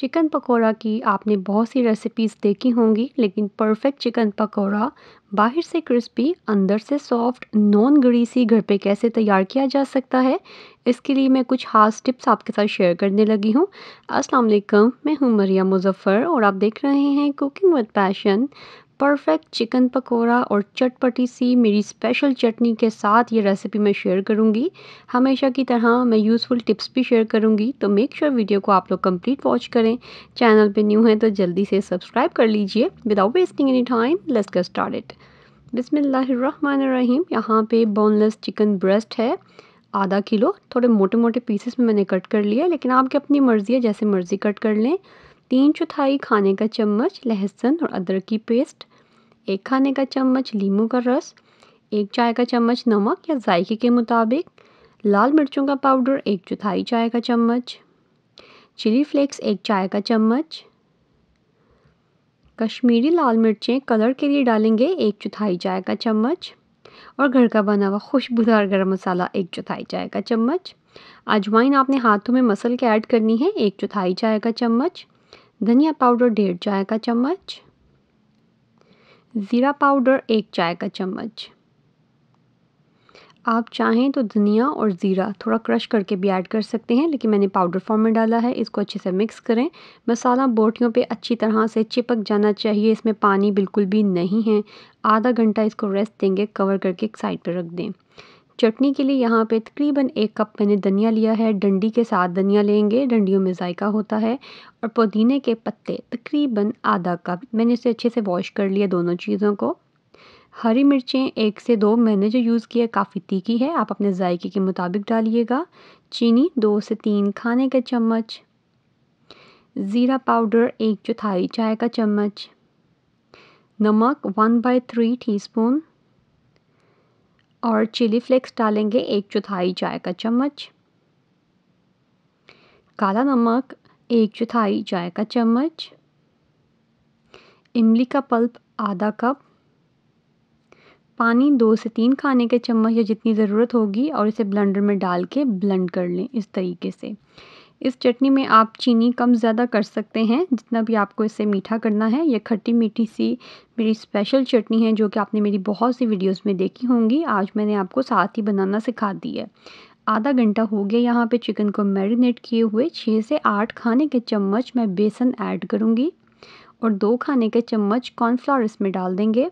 chicken pakora की आपने बहुत सी रेसिपीज़ देखी होंगी लेकिन परफेक्ट चिकन पकोड़ा बाहर से क्रिस्पी अंदर से सॉफ्ट नॉन ग्रीसी घर पे कैसे तैयार किया जा सकता है इसके लिए मैं कुछ खास टिप्स आपके साथ शेयर करने लगी हूँ असलम मैं हूँ मरिया मुजफ़र और आप देख रहे हैं cooking with passion perfect chicken pakora और चटपटी सी मेरी स्पेशल चटनी के साथ ये रेसिपी मैं शेयर करूँगी हमेशा की तरह मैं यूज़फुल टिप्स भी शेयर करूँगी तो मेक श्योर sure वीडियो को आप लोग कंप्लीट वॉच करें चैनल पे न्यू हैं तो जल्दी से सब्सक्राइब कर लीजिए without wasting any time let's get started बिसमीम यहाँ पर बोनलेस चिकन ब्रेस्ट है आधा किलो थोड़े मोटे मोटे पीसेस में मैंने कट कर लिया लेकिन आपकी अपनी मर्ज़ी है जैसे मर्ज़ी कट कर लें तीन चौथाई खाने का चम्मच लहसुन और अदरक की पेस्ट एक खाने का चम्मच लीमू का रस एक चाय का चम्मच नमक या जायके के मुताबिक लाल मिर्चों का पाउडर एक चौथाई चाय का चम्मच चिली फ्लेक्स एक चाय का चम्मच कश्मीरी लाल मिर्चें कलर के लिए डालेंगे एक चौथाई चाय का चम्मच और घर का बना हुआ खुशबूदार गरम मसाला एक चौथाई चाय का चम्मच अजवाइन आपने हाथों में मसल के ऐड करनी है एक चौथाई चाय का चम्मच धनिया पाउडर डेढ़ चाय का चम्मच ज़ीरा पाउडर एक चाय का चम्मच आप चाहें तो धनिया और ज़ीरा थोड़ा क्रश करके भी ऐड कर सकते हैं लेकिन मैंने पाउडर फॉर्म में डाला है इसको अच्छे से मिक्स करें मसाला बोटियों पे अच्छी तरह से चिपक जाना चाहिए इसमें पानी बिल्कुल भी नहीं है आधा घंटा इसको रेस्ट देंगे कवर करके एक साइड पर रख दें चटनी के लिए यहाँ पे तकरीबन एक कप मैंने धनिया लिया है डंडी के साथ धनिया लेंगे डंडियों में जायका होता है और पुदीने के पत्ते तकरीबन आधा कप मैंने इसे अच्छे से वॉश कर लिया दोनों चीज़ों को हरी मिर्चें एक से दो मैंने जो यूज़ किया काफ़ी तीखी है आप अपने जायके के मुताबिक डालिएगा चीनी दो से तीन खाने का चम्मच ज़ीरा पाउडर एक चौथाई चाय का चम्मच नमक one by three teaspoon और चिली फ्लेक्स डालेंगे एक चौथाई चाय का चम्मच काला नमक एक चौथाई चाय का चम्मच इमली का पल्प आधा कप पानी दो से तीन खाने के चम्मच या जितनी ज़रूरत होगी और इसे ब्लेंडर में डाल के ब्लेंड कर लें इस तरीके से इस चटनी में आप चीनी कम ज़्यादा कर सकते हैं जितना भी आपको इसे मीठा करना है यह खट्टी मीठी सी मेरी स्पेशल चटनी है जो कि आपने मेरी बहुत सी वीडियोस में देखी होंगी आज मैंने आपको साथ ही बनाना सिखा दी है आधा घंटा हो गया यहाँ पे चिकन को मैरिनेट किए हुए छः से आठ खाने के चम्मच मैं बेसन ऐड करूँगी और दो खाने के चम्मच कॉर्नफ्लावर इसमें डाल देंगे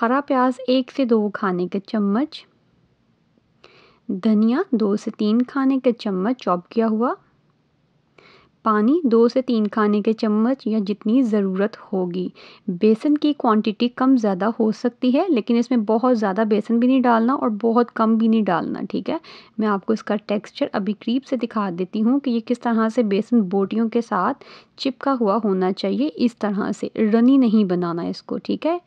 हरा प्याज एक से दो खाने के चम्मच धनिया दो से तीन खाने के चम्मच चॉप किया हुआ पानी दो से तीन खाने के चम्मच या जितनी ज़रूरत होगी बेसन की क्वांटिटी कम ज़्यादा हो सकती है लेकिन इसमें बहुत ज़्यादा बेसन भी नहीं डालना और बहुत कम भी नहीं डालना ठीक है मैं आपको इसका टेक्सचर अभी करीब से दिखा देती हूँ कि ये किस तरह से बेसन बोटियों के साथ चिपका हुआ होना चाहिए इस तरह से रनी नहीं बनाना इसको ठीक है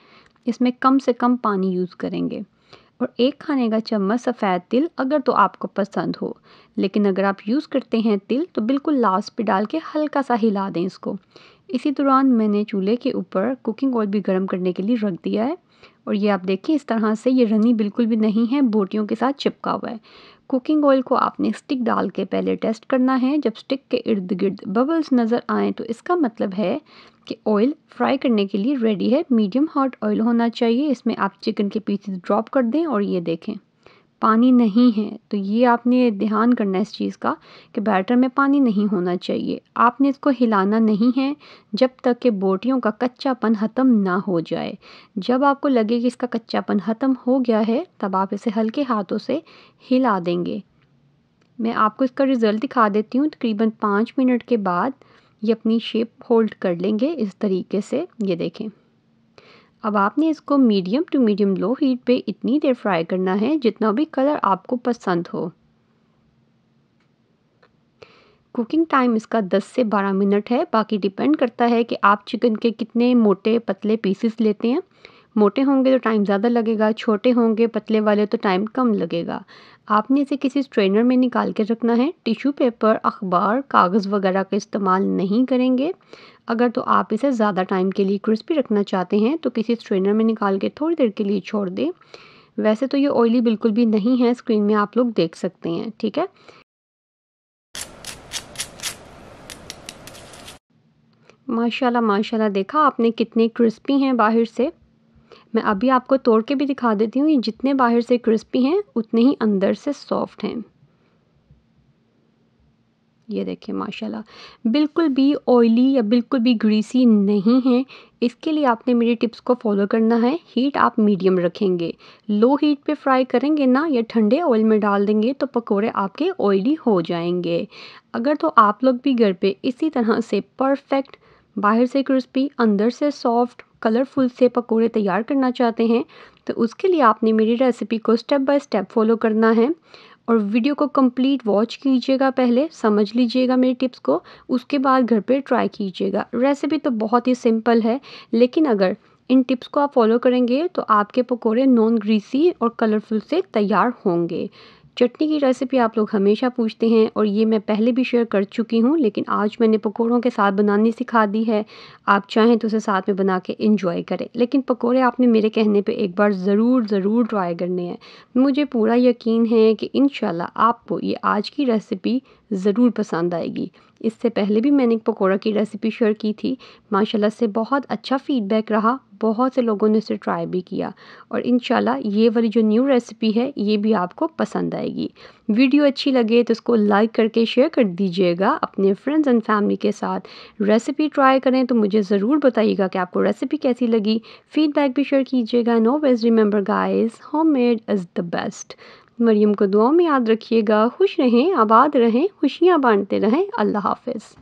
इसमें कम से कम पानी यूज़ करेंगे और एक खाने का चम्मच सफ़ेद तिल अगर तो आपको पसंद हो लेकिन अगर आप यूज़ करते हैं तिल तो बिल्कुल लास्ट पे डाल के हल्का सा हिला दें इसको इसी दौरान मैंने चूल्हे के ऊपर कुकिंग ऑयल भी गर्म करने के लिए रख दिया है और ये आप देखिए इस तरह से ये रनी बिल्कुल भी नहीं है बोटियों के साथ चिपका हुआ है कुकिंग ऑयल को आपने स्टिक डाल के पहले टेस्ट करना है जब स्टिक के इर्द गिर्द बबल्स नज़र आएँ तो इसका मतलब है कि ऑयल फ्राई करने के लिए रेडी है मीडियम हॉट ऑयल होना चाहिए इसमें आप चिकन के पीसेस ड्रॉप कर दें और ये देखें पानी नहीं है तो ये आपने ध्यान करना है इस चीज़ का कि बैटर में पानी नहीं होना चाहिए आपने इसको हिलाना नहीं है जब तक कि बोटियों का कच्चापन ख़त्म ना हो जाए जब आपको लगे कि इसका कच्चापन ख़त्म हो गया है तब आप इसे हल्के हाथों से हिला देंगे मैं आपको इसका रिज़ल्ट दिखा देती हूँ तकरीबन पाँच मिनट के बाद ये अपनी शेप होल्ड कर लेंगे इस तरीके से ये देखें अब आपने इसको medium to medium low heat पे इतनी देर फ्राई करना है जितना भी कलर आपको पसंद हो कुकिंग टाइम इसका 10 से 12 मिनट है बाकी डिपेंड करता है कि आप चिकन के कितने मोटे पतले पीसेस लेते हैं मोटे होंगे तो टाइम ज़्यादा लगेगा छोटे होंगे पतले वाले तो टाइम कम लगेगा आपने इसे किसी स्ट्रेनर में निकाल के रखना है टिश्यू पेपर अखबार कागज़ वगैरह का इस्तेमाल नहीं करेंगे अगर तो आप इसे ज़्यादा टाइम के लिए क्रिस्पी रखना चाहते हैं तो किसी स्ट्रेनर में निकाल के थोड़ी देर के लिए छोड़ दें वैसे तो ये ऑयली बिल्कुल भी नहीं है स्क्रीन में आप लोग देख सकते हैं ठीक है माशाल्लाह माशाल्लाह देखा आपने कितने क्रिस्पी हैं बाहर से मैं अभी आपको तोड़ के भी दिखा देती हूँ ये जितने बाहर से क्रिस्पी हैं उतने ही अंदर से सॉफ्ट हैं ये देखिए माशाल्लाह बिल्कुल भी ऑयली या बिल्कुल भी ग्रीसी नहीं है इसके लिए आपने मेरी टिप्स को फॉलो करना है हीट आप मीडियम रखेंगे लो हीट पे फ्राई करेंगे ना या ठंडे ऑयल में डाल देंगे तो पकोड़े आपके ऑयली हो जाएंगे अगर तो आप लोग भी घर पे इसी तरह से परफेक्ट बाहर से क्रिस्पी अंदर से सॉफ्ट कलरफुल से पकोड़े तैयार करना चाहते हैं तो उसके लिए आपने मेरी रेसिपी को स्टेप बाय स्टेप फॉलो करना है और वीडियो को कंप्लीट वॉच कीजिएगा पहले समझ लीजिएगा मेरी टिप्स को उसके बाद घर पे ट्राई कीजिएगा रेसिपी तो बहुत ही सिंपल है लेकिन अगर इन टिप्स को आप फॉलो करेंगे तो आपके पकोड़े नॉन ग्रीसी और कलरफुल से तैयार होंगे चटनी की रेसिपी आप लोग हमेशा पूछते हैं और ये मैं पहले भी शेयर कर चुकी हूँ लेकिन आज मैंने पकौड़ों के साथ बनानी सिखा दी है आप चाहें तो उसे साथ में बना के इंजॉय करें लेकिन पकौड़े आपने मेरे कहने पे एक बार ज़रूर ज़रूर ट्राई करने हैं मुझे पूरा यकीन है कि इन आपको ये आज की रेसिपी ज़रूर पसंद आएगी इससे पहले भी मैंने एक पकौड़ा की रेसिपी शेयर की थी माशाल्लाह से बहुत अच्छा फ़ीडबैक रहा बहुत से लोगों ने इसे ट्राई भी किया और इन ये वाली जो न्यू रेसिपी है ये भी आपको पसंद आएगी वीडियो अच्छी लगे तो उसको लाइक करके शेयर कर दीजिएगा अपने फ्रेंड्स एंड फैमिली के साथ रेसिपी ट्राई करें तो मुझे ज़रूर बताइएगा कि आपको रेसिपी कैसी लगी फीडबैक भी शेयर कीजिएगा no ways remember guys home made is the best Mariam को दुआओं में याद रखिएगा खुश रहें आबाद रहें खुशियाँ बांटते रहें अल्लाह हाफिज़